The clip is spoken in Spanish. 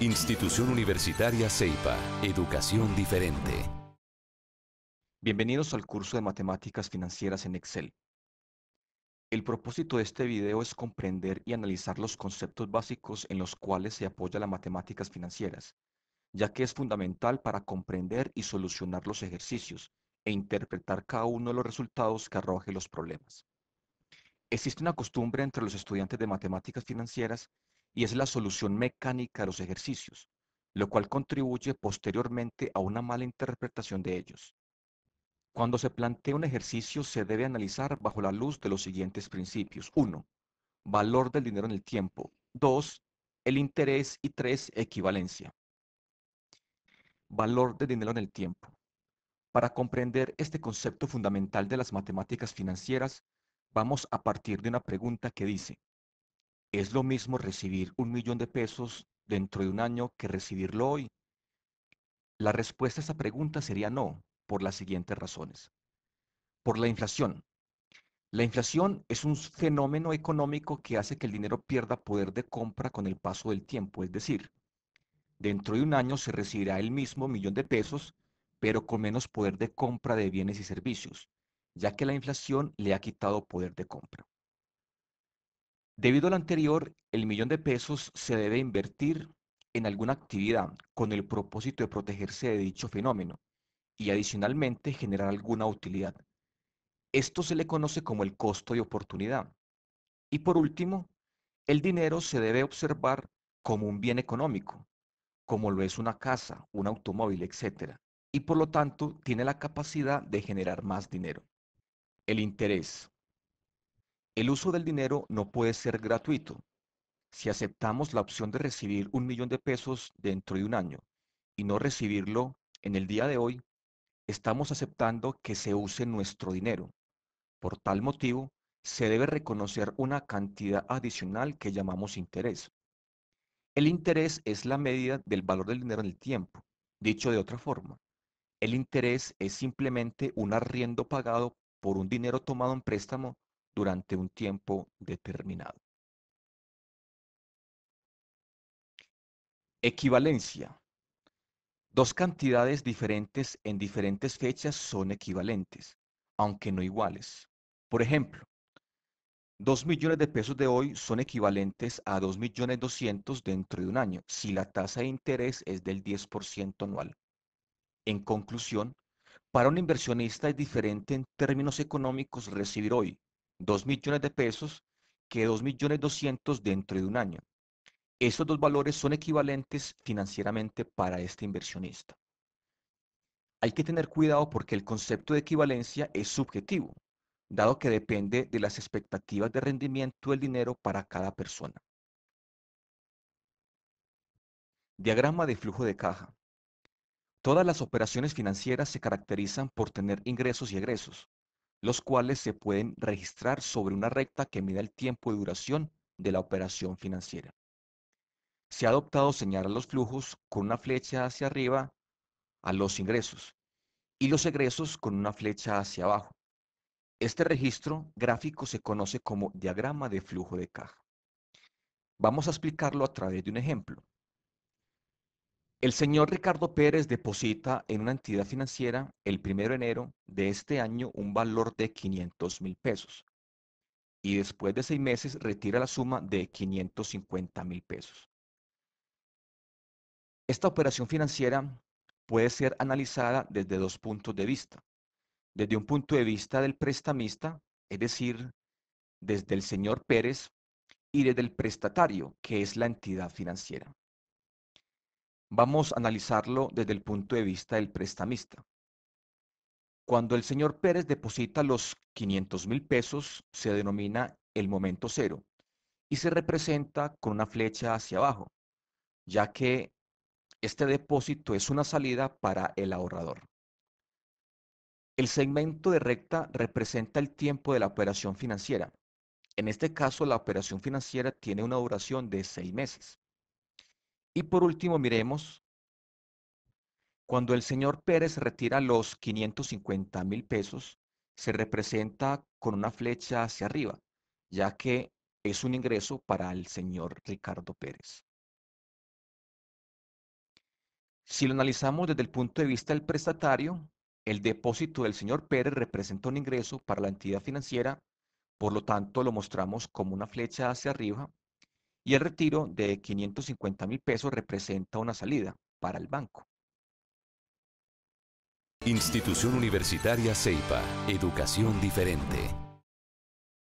Institución Universitaria CEIPA, Educación Diferente. Bienvenidos al curso de Matemáticas Financieras en Excel. El propósito de este video es comprender y analizar los conceptos básicos en los cuales se apoya las matemáticas financieras, ya que es fundamental para comprender y solucionar los ejercicios e interpretar cada uno de los resultados que arroje los problemas. Existe una costumbre entre los estudiantes de matemáticas financieras y es la solución mecánica de los ejercicios, lo cual contribuye posteriormente a una mala interpretación de ellos. Cuando se plantea un ejercicio se debe analizar bajo la luz de los siguientes principios. 1. Valor del dinero en el tiempo. 2. El interés. Y 3. Equivalencia. Valor del dinero en el tiempo. Para comprender este concepto fundamental de las matemáticas financieras, vamos a partir de una pregunta que dice, es lo mismo recibir un millón de pesos dentro de un año que recibirlo hoy. La respuesta a esta pregunta sería no, por las siguientes razones. Por la inflación. La inflación es un fenómeno económico que hace que el dinero pierda poder de compra con el paso del tiempo, es decir, dentro de un año se recibirá el mismo millón de pesos, pero con menos poder de compra de bienes y servicios, ya que la inflación le ha quitado poder de compra. Debido a lo anterior, el millón de pesos se debe invertir en alguna actividad con el propósito de protegerse de dicho fenómeno y adicionalmente generar alguna utilidad. Esto se le conoce como el costo de oportunidad. Y por último, el dinero se debe observar como un bien económico, como lo es una casa, un automóvil, etc. Y por lo tanto, tiene la capacidad de generar más dinero. El interés. El uso del dinero no puede ser gratuito. Si aceptamos la opción de recibir un millón de pesos dentro de un año y no recibirlo en el día de hoy, estamos aceptando que se use nuestro dinero. Por tal motivo, se debe reconocer una cantidad adicional que llamamos interés. El interés es la medida del valor del dinero en el tiempo. Dicho de otra forma, el interés es simplemente un arriendo pagado por un dinero tomado en préstamo durante un tiempo determinado. Equivalencia. Dos cantidades diferentes en diferentes fechas son equivalentes, aunque no iguales. Por ejemplo, 2 millones de pesos de hoy son equivalentes a 2 millones 200 dentro de un año, si la tasa de interés es del 10% anual. En conclusión, para un inversionista es diferente en términos económicos recibir hoy 2 millones de pesos que 2 millones 200 dentro de un año. Esos dos valores son equivalentes financieramente para este inversionista. Hay que tener cuidado porque el concepto de equivalencia es subjetivo, dado que depende de las expectativas de rendimiento del dinero para cada persona. Diagrama de flujo de caja. Todas las operaciones financieras se caracterizan por tener ingresos y egresos los cuales se pueden registrar sobre una recta que mida el tiempo de duración de la operación financiera. Se ha adoptado señalar los flujos con una flecha hacia arriba a los ingresos y los egresos con una flecha hacia abajo. Este registro gráfico se conoce como diagrama de flujo de caja. Vamos a explicarlo a través de un ejemplo. El señor Ricardo Pérez deposita en una entidad financiera el 1 de enero de este año un valor de 500 mil pesos y después de seis meses retira la suma de 550 mil pesos. Esta operación financiera puede ser analizada desde dos puntos de vista. Desde un punto de vista del prestamista, es decir, desde el señor Pérez, y desde el prestatario, que es la entidad financiera. Vamos a analizarlo desde el punto de vista del prestamista. Cuando el señor Pérez deposita los 500 mil pesos, se denomina el momento cero y se representa con una flecha hacia abajo, ya que este depósito es una salida para el ahorrador. El segmento de recta representa el tiempo de la operación financiera. En este caso, la operación financiera tiene una duración de seis meses. Y por último, miremos cuando el señor Pérez retira los 550 mil pesos, se representa con una flecha hacia arriba, ya que es un ingreso para el señor Ricardo Pérez. Si lo analizamos desde el punto de vista del prestatario, el depósito del señor Pérez representa un ingreso para la entidad financiera, por lo tanto lo mostramos como una flecha hacia arriba y el retiro de 550 mil pesos representa una salida para el banco. Institución Universitaria CEIPA, Educación Diferente.